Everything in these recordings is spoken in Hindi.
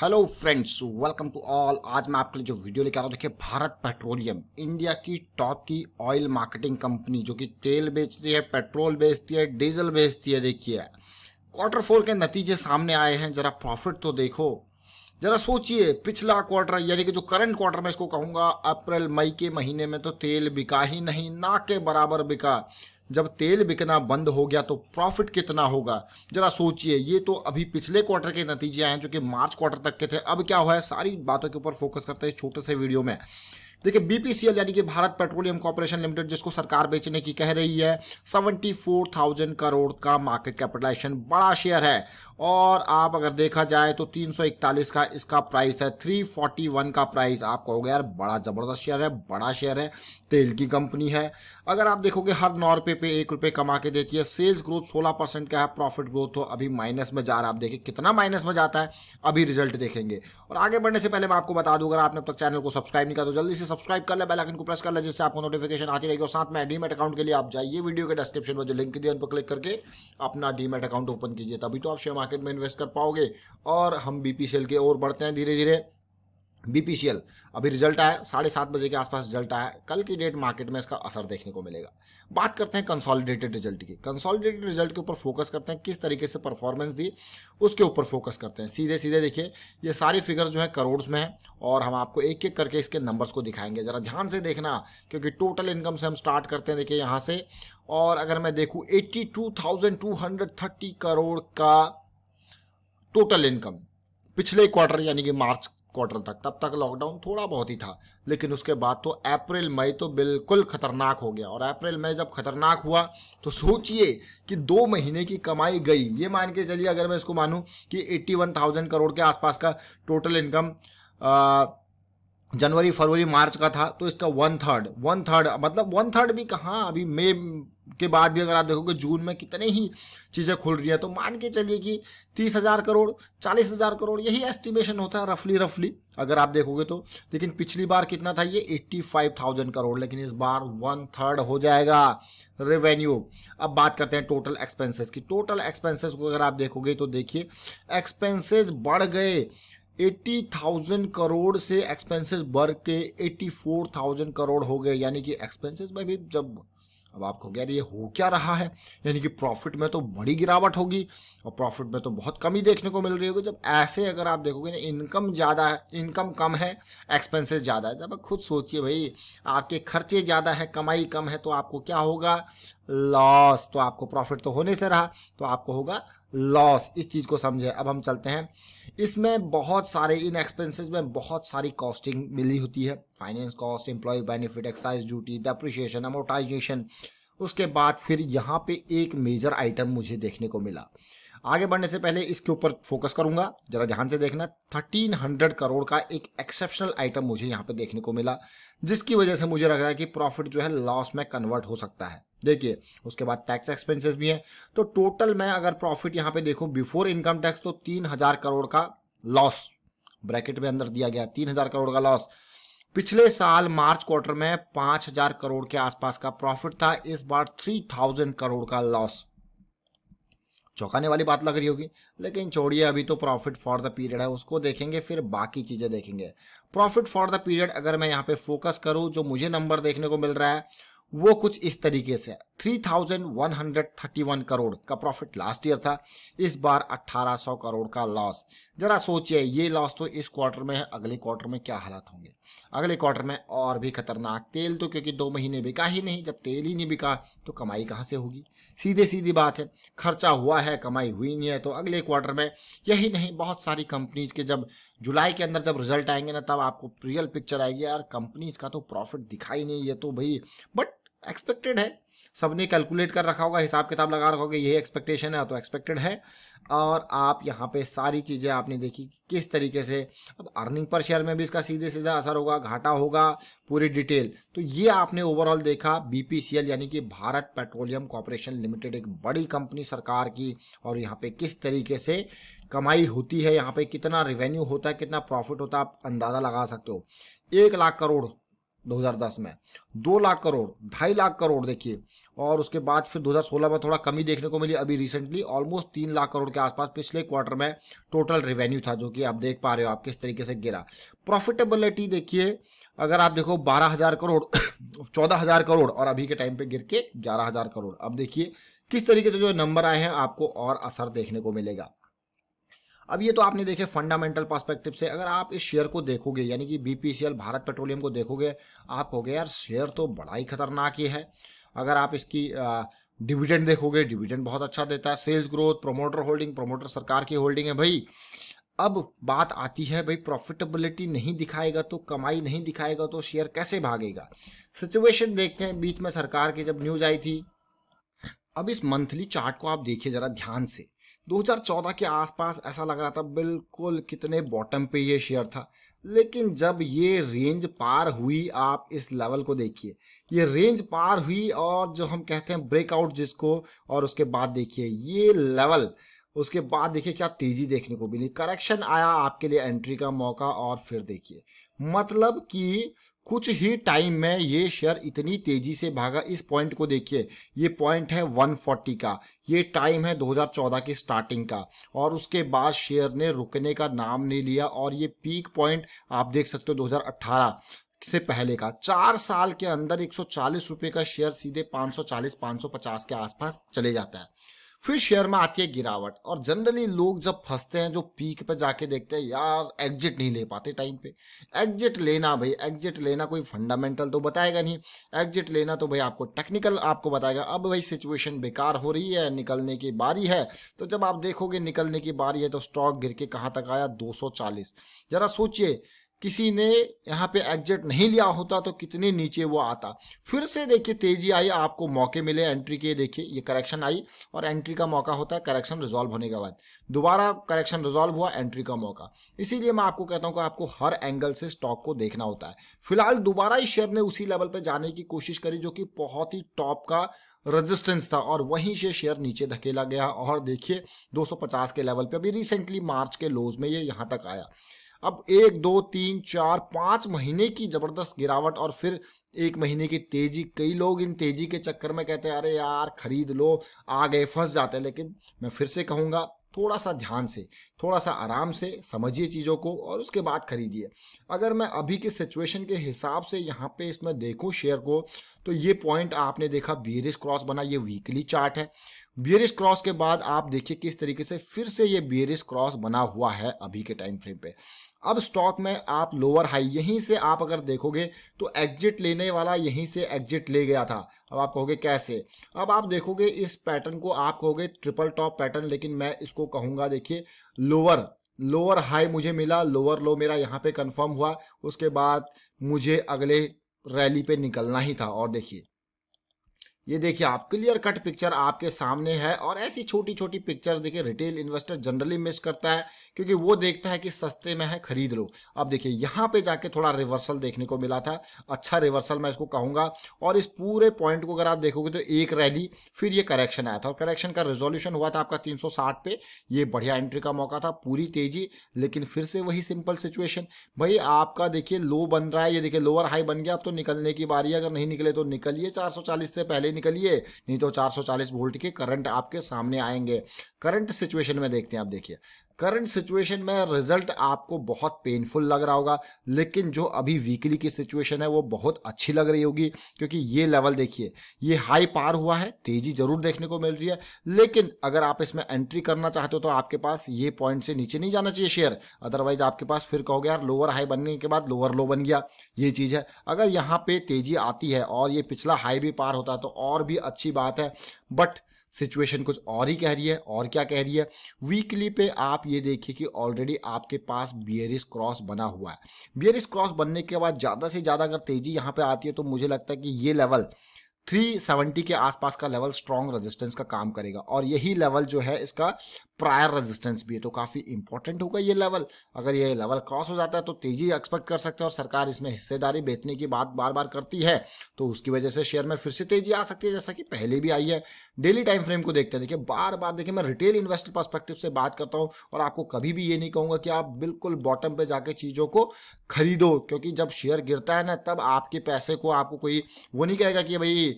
hello friends welcome to all आज मैं आपके लिए जो वीडियो लेकर आ रहा हूँ देखिए भारत पेट्रोलियम इंडिया की टॉप की ऑयल मार्केटिंग कंपनी जो कि तेल बेचती है पेट्रोल बेचती है डीजल बेचती है देखिए क्वार्टर फोर के नतीजे सामने आए हैं ज़रा प्रॉफिट तो देखो ज़रा सोचिए पिछला क्वार्टर यानी कि जो करंट क्वार्टर में इसको कहूँगा अप्रैल मई के महीने में तो तेल बिका ही नहीं ना के बराबर बिका जब तेल बिकना बंद हो गया तो प्रॉफिट कितना होगा जरा सोचिए ये तो अभी पिछले क्वार्टर के नतीजे आए हैं जो कि मार्च क्वार्टर तक के थे अब क्या हुआ है सारी बातों के ऊपर फोकस करते हैं छोटे से वीडियो में देखिए बीपीसीएल यानी कि भारत पेट्रोलियम कॉर्पोरेशन लिमिटेड जिसको सरकार बेचने की कह रही है 74,000 करोड़ का मार्केट कैपिटलाइजेशन बड़ा शेयर है और आप अगर देखा जाए तो 341 का इसका प्राइस है 341 का प्राइस आप कहोगे यार बड़ा ज़बरदस्त शेयर है बड़ा शेयर है तेल की कंपनी है अगर आप देखोगे हर नौ रुपये पे एक रुपये कमा के देती है सेल्स ग्रोथ 16 परसेंट का है प्रॉफिट ग्रोथ तो अभी माइनस में जा रहा है आप देखिए कितना माइनस में जाता है अभी रिजल्ट देखेंगे और आगे बढ़ने से पहले मैं आपको बता दूँ अगर आपने अब तक चैनल को सब्सक्राइब नहीं किया तो जल्दी से सब्सक्राइब कर लें बेलाइकन को प्रेस कर लें जिससे आपको नोटिफिकेशन आती रहेगी और साथ में डीमेट अकाउंट के लिए आप जाइए वीडियो के डिस्क्रिप्शन में जो लिंक दिया उन पर क्लिक करके अपना डीमेट अकाउंट ओपन कीजिए तभी तो आप शेयर मार्केट में इन्वेस्ट कर पाओगे और हम बी के ओर बढ़ते हैं धीरे धीरे बीपीसीएल अभी रिजल्ट आया साढ़े सात बजे के आसपास रिजल्ट आया कल की डेट मार्केट में इसका असर देखने को मिलेगा बात करते हैं कंसोलिडेटेड रिजल्ट की कंसोलिडेटेड रिजल्ट के ऊपर फोकस करते हैं किस तरीके से परफॉर्मेंस दी उसके ऊपर फोकस करते हैं सीधे सीधे देखिए ये सारी फिगर्स जो है करोड़ में है और हम आपको एक एक करके इसके नंबर्स को दिखाएंगे ज़रा ध्यान से देखना क्योंकि टोटल इनकम से हम स्टार्ट करते हैं देखिए यहाँ से और अगर मैं देखूँ एट्टी करोड़ का टोटल इनकम पिछले क्वार्टर यानी कि मार्च क्वार्टर तक तब तक लॉकडाउन थोड़ा बहुत ही था लेकिन उसके बाद तो अप्रैल मई तो बिल्कुल खतरनाक हो गया और अप्रैल मई जब खतरनाक हुआ तो सोचिए कि दो महीने की कमाई गई ये मान के चलिए अगर मैं इसको मानूं कि 81,000 थाउजेंड करोड़ के आसपास का टोटल इनकम आ, जनवरी फरवरी मार्च का था तो इसका वन थर्ड वन थर्ड मतलब वन थर्ड भी कहाँ अभी मई के बाद भी अगर आप देखोगे जून में कितने ही चीज़ें खुल रही हैं तो मान के चलिए कि तीस हज़ार करोड़ चालीस हज़ार करोड़ यही एस्टिमेशन होता है रफली रफली अगर आप देखोगे तो लेकिन पिछली बार कितना था ये एट्टी फाइव थाउजेंड करोड़ लेकिन इस बार वन थर्ड हो जाएगा रेवेन्यू अब बात करते हैं टोटल एक्सपेंसेस की टोटल एक्सपेंसेस को अगर आप देखोगे तो देखिए एक्सपेंसेस बढ़ गए एट्टी थाउजेंड करोड़ से एक्सपेंसेस बढ़ के एट्टी फोर थाउजेंड करोड़ हो गए यानी कि एक्सपेंसेस में भी जब अब आप कहोगे यार ये हो क्या रहा है यानी कि प्रॉफिट में तो बड़ी गिरावट होगी और प्रॉफिट में तो बहुत कमी देखने को मिल रही होगी जब ऐसे अगर आप देखोगे ना इनकम ज़्यादा है इनकम कम है एक्सपेंसेस ज़्यादा है जब खुद सोचिए भाई आपके खर्चे ज़्यादा है कमाई कम है तो आपको क्या होगा लॉस तो आपको प्रॉफिट तो होने से रहा तो आपको होगा लॉस इस चीज़ को समझे अब हम चलते हैं इसमें बहुत सारे इन एक्सपेंसेस में बहुत सारी कॉस्टिंग मिली होती है finance cost employee benefit excise duty depreciation amortisation उसके बाद फिर यहाँ पे एक मेजर आइटम मुझे देखने को मिला आगे बढ़ने से पहले इसके ऊपर फोकस करूंगा जरा ध्यान से देखना 1300 करोड़ का एक एक्सेप्शनल आइटम मुझे यहाँ पे देखने को मिला जिसकी वजह से मुझे लग रहा है कि प्रॉफिट जो है लॉस में कन्वर्ट हो सकता है देखिए उसके बाद टैक्स एक्सपेंसेस भी हैं तो टोटल मैं अगर प्रॉफिट यहाँ पे देखूँ बिफोर इनकम टैक्स तो तीन हजार करोड़ का लॉस ब्रैकेट में अंदर दिया गया तीन हजार करोड़ का लॉस पिछले साल मार्च क्वार्टर में पांच हजार करोड़ के आसपास का प्रॉफिट था इस बार थ्री थाउजेंड करोड़ का लॉस चौंकाने वाली बात लग रही होगी लेकिन छोड़िए अभी तो प्रॉफिट फॉर द पीरियड है उसको देखेंगे फिर बाकी चीज़ें देखेंगे प्रॉफिट फॉर द पीरियड अगर मैं यहाँ पे फोकस करूँ जो मुझे नंबर देखने को मिल रहा है वो कुछ इस तरीके से three thousand one hundred thirty one crore का प्रॉफिट लास्ट ईयर था इस बार अट्ठारह सौ करोड़ का लॉस ज़रा सोचिए ये लॉस तो इस क्वार्टर में है अगले क्वार्टर में क्या हालात होंगे अगले क्वार्टर में और भी खतरनाक तेल तो क्योंकि दो महीने बिका ही नहीं जब तेल ही नहीं बिका तो कमाई कहाँ से होगी सीधे सीधी बात है खर्चा हुआ है कमाई हुई नहीं है तो अगले क्वार्टर में यही नहीं बहुत सारी कंपनीज के जब जुलाई के अंदर जब रिजल्ट आएंगे ना तब आपको रियल पिक्चर आएगी यार कंपनीज का तो प्रॉफिट दिखाई नहीं ये तो भाई बट एक्सपेक्टेड है सबने कैलकुलेट कर रखा होगा हिसाब किताब लगा रखा होगा यही एक्सपेक्टेशन है तो एक्सपेक्टेड है और आप यहाँ पे सारी चीज़ें आपने देखी किस तरीके से अब अर्निंग पर शेयर में भी इसका सीधे सीधा असर होगा घाटा होगा पूरी डिटेल तो ये आपने ओवरऑल देखा बीपीसीएल यानी कि भारत पेट्रोलियम कॉरपोरेशन लिमिटेड एक बड़ी कंपनी सरकार की और यहाँ पे किस तरीके से कमाई होती है यहाँ पर कितना रिवेन्यू होता है कितना प्रॉफिट होता है आप अंदाज़ा लगा सकते हो एक लाख करोड़ 2010 में दो लाख करोड़ ढाई लाख करोड़ देखिए और उसके बाद फिर 2016 में थोड़ा कमी देखने को मिली अभी रिसेंटली ऑलमोस्ट तीन लाख करोड़ के आसपास पिछले क्वार्टर में टोटल रेवेन्यू था जो कि आप देख पा रहे हो आप किस तरीके से गिरा प्रॉफिटेबिलिटी देखिए अगर आप देखो बारह हजार करोड़ चौदह हजार करोड़ और अभी के टाइम पे गिर के ग्यारह हजार करोड़ अब देखिए किस तरीके से जो नंबर आए हैं आपको और असर देखने को मिलेगा अब ये तो आपने देखे फंडामेंटल पर्सपेक्टिव से अगर आप इस शेयर को देखोगे यानी कि बीपीसीएल भारत पेट्रोलियम को देखोगे आप कहोगे यार शेयर तो बड़ा ही खतरनाक ही है अगर आप इसकी डिविडेंड देखोगे डिविडेंड बहुत अच्छा देता है sales growth promoter holding promoter सरकार की होल्डिंग है भाई अब बात आती है भाई प्रॉफिटेबिलिटी नहीं दिखाएगा तो कमाई नहीं दिखाएगा तो शेयर कैसे भागेगा सिचुएशन देखते हैं बीच में सरकार की जब न्यूज आई थी अब इस मंथली चार्ट को आप देखिए जरा ध्यान से 2014 के आसपास ऐसा लग रहा था बिल्कुल कितने बॉटम पे ये शेयर था लेकिन जब ये रेंज पार हुई आप इस लेवल को देखिए ये रेंज पार हुई और जो हम कहते हैं ब्रेकआउट जिसको और उसके बाद देखिए ये लेवल उसके बाद देखिए क्या तेज़ी देखने को मिली करेक्शन आया आपके लिए एंट्री का मौका और फिर देखिए मतलब कि कुछ ही टाइम में ये शेयर इतनी तेजी से भागा इस पॉइंट को देखिए ये पॉइंट है 140 का ये टाइम है 2014 की स्टार्टिंग का और उसके बाद शेयर ने रुकने का नाम नहीं लिया और ये पीक पॉइंट आप देख सकते हो 2018 से पहले का चार साल के अंदर एक सौ का शेयर सीधे 540 550 के आसपास चले जाता है फिर शेयर में आती है गिरावट और जनरली लोग जब फंसते हैं जो पीक पे जाके देखते हैं यार एग्जिट नहीं ले पाते टाइम पे एग्जिट लेना भाई एग्जिट लेना कोई फंडामेंटल तो बताएगा नहीं एग्जिट लेना तो भाई आपको टेक्निकल आपको बताएगा अब भाई सिचुएशन बेकार हो रही है निकलने की बारी है तो जब आप देखोगे निकलने की बारी है तो स्टॉक गिर के कहाँ तक आया दो जरा सोचिए किसी ने यहाँ पे एग्जिट नहीं लिया होता तो कितने नीचे वो आता फिर से देखिए तेजी आई आपको मौके मिले एंट्री के देखिए ये करेक्शन आई और एंट्री का मौका होता है करेक्शन रिजॉल्व होने के बाद दोबारा करेक्शन रिजॉल्व हुआ एंट्री का मौका इसीलिए मैं आपको कहता हूँ कि आपको हर एंगल से स्टॉक को देखना होता है फिलहाल दोबारा ही शेयर ने उसी लेवल पर जाने की कोशिश करी जो कि बहुत ही टॉप का रेजिस्टेंस था और वहीं से शेयर नीचे धकेला गया और देखिए 250 के लेवल पे अभी रिसेंटली मार्च के लोज में ये यहाँ तक आया अब एक दो तीन चार पाँच महीने की ज़बरदस्त गिरावट और फिर एक महीने की तेज़ी कई लोग इन तेज़ी के चक्कर में कहते हैं अरे यार खरीद लो आ गए फंस जाते हैं लेकिन मैं फिर से कहूँगा थोड़ा सा ध्यान से थोड़ा सा आराम से समझिए चीज़ों को और उसके बाद खरीदिए अगर मैं अभी की सिचुएशन के हिसाब से यहाँ पे इसमें देखूँ शेयर को तो ये पॉइंट आपने देखा बीरिस क्रॉस बना ये वीकली चार्ट है बियरिश क्रॉस के बाद आप देखिए किस तरीके से फिर से ये बियरिश क्रॉस बना हुआ है अभी के टाइम फ्रेम पे अब स्टॉक में आप लोअर हाई यहीं से आप अगर देखोगे तो एग्जिट लेने वाला यहीं से एग्जिट ले गया था अब आप कहोगे कैसे अब आप देखोगे इस पैटर्न को आप कहोगे ट्रिपल टॉप पैटर्न लेकिन मैं इसको कहूँगा देखिए लोअर लोअर हाई मुझे मिला लोअर लो मेरा यहाँ पे कंफर्म हुआ उसके बाद मुझे अगले रैली पे निकलना ही था और देखिए ये देखिए आप क्लियर कट पिक्चर आपके सामने है और ऐसी छोटी छोटी पिक्चर देखिए रिटेल इन्वेस्टर जनरली मिस करता है क्योंकि वो देखता है कि सस्ते में है खरीद लो अब देखिए यहाँ पे जाके थोड़ा रिवर्सल देखने को मिला था अच्छा रिवर्सल मैं इसको कहूँगा और इस पूरे पॉइंट को अगर आप देखोगे तो एक रैली फिर ये करेक्शन आया था और करेक्शन का रेजोल्यूशन हुआ था आपका तीन पे ये बढ़िया एंट्री का मौका था पूरी तेजी लेकिन फिर से वही सिंपल सिचुएशन भाई आपका देखिए लो बन रहा है ये देखिए लोअर हाई बन गया अब तो निकलने की बारी अगर नहीं निकले तो निकलिए चार से पहले निकलिए नहीं तो 440 वोल्ट के करंट आपके सामने आएंगे करंट सिचुएशन में देखते हैं आप देखिए करंट सिचुएशन में रिजल्ट आपको बहुत पेनफुल लग रहा होगा लेकिन जो अभी वीकली की सिचुएशन है वो बहुत अच्छी लग रही होगी क्योंकि ये लेवल देखिए ये हाई पार हुआ है तेजी जरूर देखने को मिल रही है लेकिन अगर आप इसमें एंट्री करना चाहते हो तो आपके पास ये पॉइंट से नीचे नहीं जाना चाहिए शेयर अदरवाइज आपके पास फिर कहोगे यार लोअर हाई बनने के बाद लोअर लो बन गया ये चीज़ है अगर यहाँ पे तेजी आती है और ये पिछला हाई भी पार होता है तो और भी अच्छी बात है बट सिचुएशन कुछ और ही कह रही है और क्या कह रही है वीकली पे आप ये देखिए कि ऑलरेडी आपके पास बियरिस क्रॉस बना हुआ है बियरिस क्रॉस बनने के बाद ज़्यादा से ज़्यादा अगर तेज़ी यहाँ पे आती है तो मुझे लगता है कि ये लेवल 370 के आसपास का लेवल स्ट्रॉन्ग रेजिस्टेंस का काम करेगा और यही लेवल जो है इसका प्रायर रेजिस्टेंस भी है तो काफ़ी इंपॉर्टेंट होगा ये लेवल अगर ये लेवल क्रॉस हो जाता है तो तेजी एक्सपेक्ट कर सकते हैं और सरकार इसमें हिस्सेदारी बेचने की बात बार बार करती है तो उसकी वजह से शेयर में फिर से तेजी आ सकती है जैसा कि पहले भी आई है डेली टाइम फ्रेम को देखते हैं देखिए बार बार देखिए मैं रिटेल इन्वेस्टर पर्सपेक्टिव से बात करता हूँ और आपको कभी भी ये नहीं कहूंगा कि आप बिल्कुल बॉटम पे जाके चीज़ों को खरीदो क्योंकि जब शेयर गिरता है ना तब आपके पैसे को आपको कोई वो नहीं कहेगा कि भाई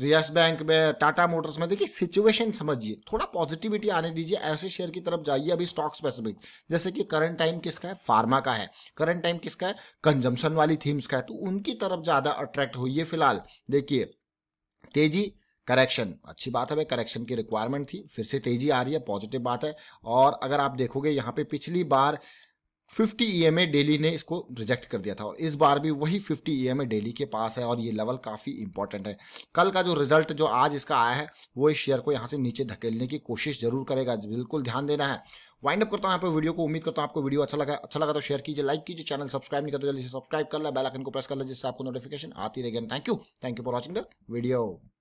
रियस बैंक में टाटा मोटर्स में देखिए सिचुएशन समझिए थोड़ा पॉजिटिविटी आने दीजिए ऐसे शेयर की तरफ जाइए अभी स्टॉक स्पेसिफिक जैसे कि करंट टाइम किसका है फार्मा का है करंट टाइम किसका है कंजम्पशन वाली थीम्स का है तो उनकी तरफ ज़्यादा अट्रैक्ट हुई फिलहाल देखिए तेजी करेक्शन अच्छी बात है भाई करेक्शन की रिक्वायरमेंट थी फिर से तेजी आ रही है पॉजिटिव बात है और अगर आप देखोगे यहाँ पे पिछली बार 50 ईएमए डेली ने इसको रिजेक्ट कर दिया था और इस बार भी वही 50 ईएमए डेली के पास है और ये लेवल काफ़ी इंपॉर्टेंट है कल का जो रिजल्ट जो आज इसका आया है वो इस शेयर को यहाँ से नीचे धकेलने की कोशिश जरूर करेगा बिल्कुल ध्यान देना है वाइंड अप करता हूँ यहाँ पर वीडियो को उम्मीद करता हूँ आपको वीडियो अच्छा लगा अच्छा लगा तो शेयर कीजिए लाइक कीजिए चैनल सब्सक्राइब नहीं करते जल्दी से सब्सक्राइब कर लें बेलाइकन को प्रेस कर लें जिससे आपको नोटिफिकेशन आती रहेगी thank you thank you for watching the video